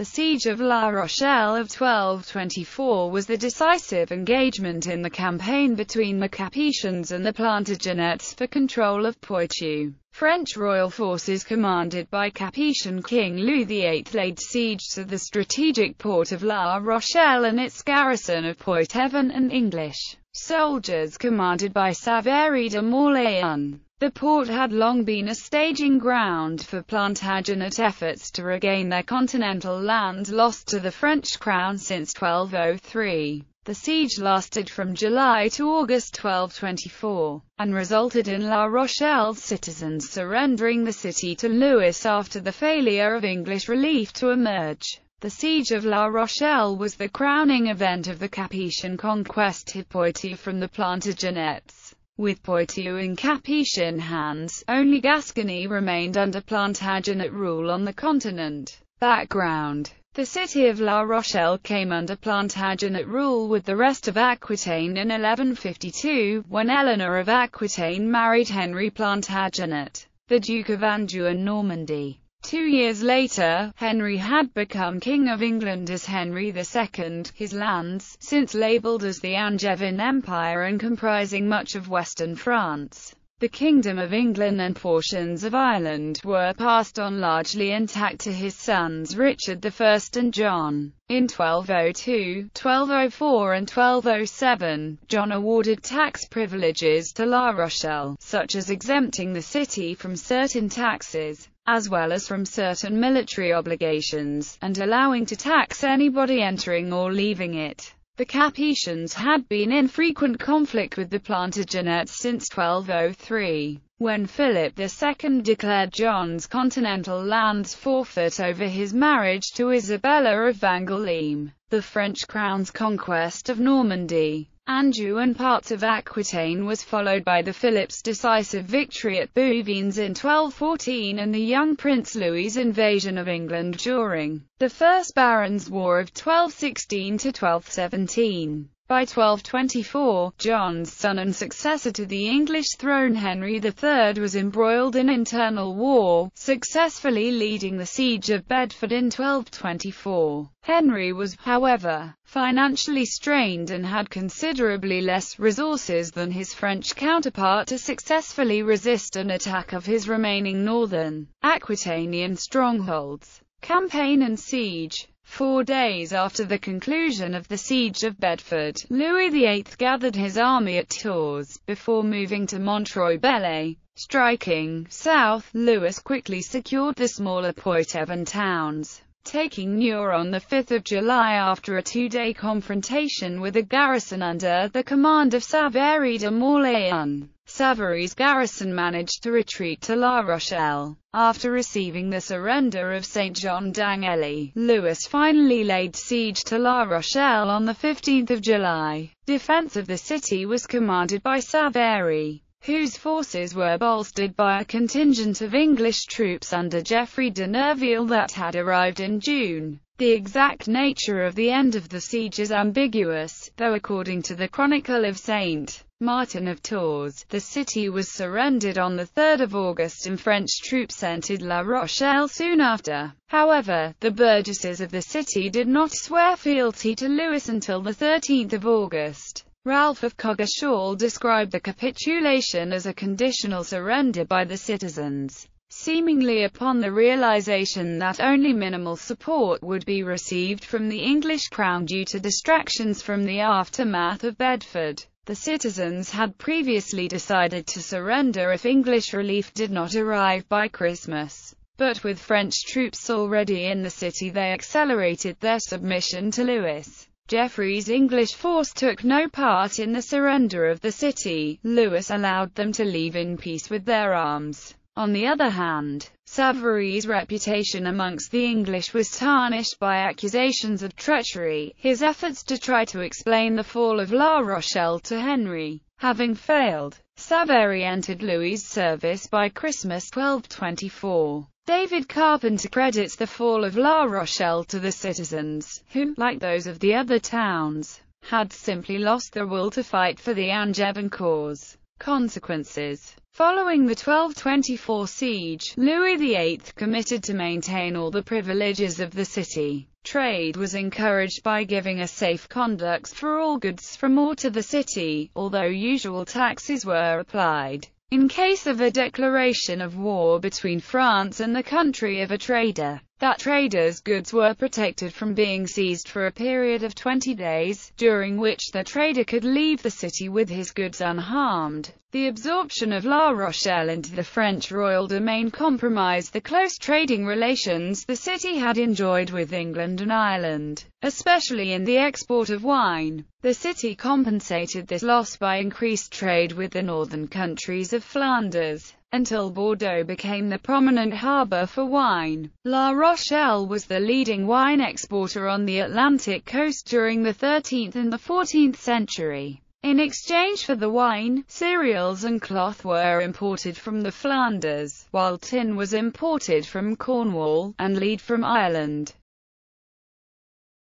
The Siege of La Rochelle of 1224 was the decisive engagement in the campaign between the Capetians and the Plantagenets for control of Poitou. French royal forces commanded by Capetian King Louis VIII laid siege to the strategic port of La Rochelle and its garrison of Poitevin and English soldiers commanded by Savary de Morlaix the port had long been a staging ground for Plantagenet efforts to regain their continental land lost to the French crown since 1203. The siege lasted from July to August 1224, and resulted in La Rochelle's citizens surrendering the city to Louis after the failure of English relief to emerge. The siege of La Rochelle was the crowning event of the Capetian conquest from the Plantagenets. With Poitou in Capetian hands, only Gascony remained under Plantagenet rule on the continent. Background The city of La Rochelle came under Plantagenet rule with the rest of Aquitaine in 1152, when Eleanor of Aquitaine married Henry Plantagenet, the Duke of Anjou and Normandy. Two years later, Henry had become King of England as Henry II, his lands, since labelled as the Angevin Empire and comprising much of western France. The Kingdom of England and portions of Ireland were passed on largely intact to his sons Richard I and John. In 1202, 1204 and 1207, John awarded tax privileges to La Rochelle, such as exempting the city from certain taxes, as well as from certain military obligations, and allowing to tax anybody entering or leaving it. The Capetians had been in frequent conflict with the Plantagenets since 1203, when Philip II declared John's continental lands forfeit over his marriage to Isabella of Angoulême, the French crown's conquest of Normandy. Anjou and parts of Aquitaine was followed by the Philip's decisive victory at Bouvines in 1214 and the young Prince Louis' invasion of England during the First Barons' War of 1216-1217. By 1224, John's son and successor to the English throne Henry III was embroiled in internal war, successfully leading the siege of Bedford in 1224. Henry was, however, financially strained and had considerably less resources than his French counterpart to successfully resist an attack of his remaining northern Aquitanian strongholds. Campaign and siege Four days after the conclusion of the Siege of Bedford, Louis VIII gathered his army at Tours, before moving to Montreuil-Bellay. Striking south, Louis quickly secured the smaller Poitevin towns, taking Newark on 5 July after a two-day confrontation with a garrison under the command of Savary de Morlaix. Savary's garrison managed to retreat to La Rochelle. After receiving the surrender of saint John dangely Louis finally laid siege to La Rochelle on 15 July. Defense of the city was commanded by Savary whose forces were bolstered by a contingent of English troops under Geoffrey de Nerville that had arrived in June. The exact nature of the end of the siege is ambiguous, though according to the Chronicle of St. Martin of Tours, the city was surrendered on 3 August and French troops entered La Rochelle soon after. However, the burgesses of the city did not swear fealty to Louis until 13 August. Ralph of Coggeshall described the capitulation as a conditional surrender by the citizens, seemingly upon the realization that only minimal support would be received from the English crown due to distractions from the aftermath of Bedford. The citizens had previously decided to surrender if English relief did not arrive by Christmas, but with French troops already in the city they accelerated their submission to Lewis. Jeffrey's English force took no part in the surrender of the city. Lewis allowed them to leave in peace with their arms. On the other hand, Savary's reputation amongst the English was tarnished by accusations of treachery, his efforts to try to explain the fall of La Rochelle to Henry. Having failed, Savary entered Louis's service by Christmas 1224. David Carpenter credits the fall of La Rochelle to the citizens, who, like those of the other towns, had simply lost the will to fight for the Angevin cause. Consequences Following the 1224 siege, Louis VIII committed to maintain all the privileges of the city. Trade was encouraged by giving a safe conduct for all goods from or to the city, although usual taxes were applied in case of a declaration of war between France and the country of a trader that traders' goods were protected from being seized for a period of 20 days, during which the trader could leave the city with his goods unharmed. The absorption of La Rochelle into the French royal domain compromised the close trading relations the city had enjoyed with England and Ireland, especially in the export of wine. The city compensated this loss by increased trade with the northern countries of Flanders until Bordeaux became the prominent harbour for wine. La Rochelle was the leading wine exporter on the Atlantic coast during the 13th and the 14th century. In exchange for the wine, cereals and cloth were imported from the Flanders, while tin was imported from Cornwall, and lead from Ireland.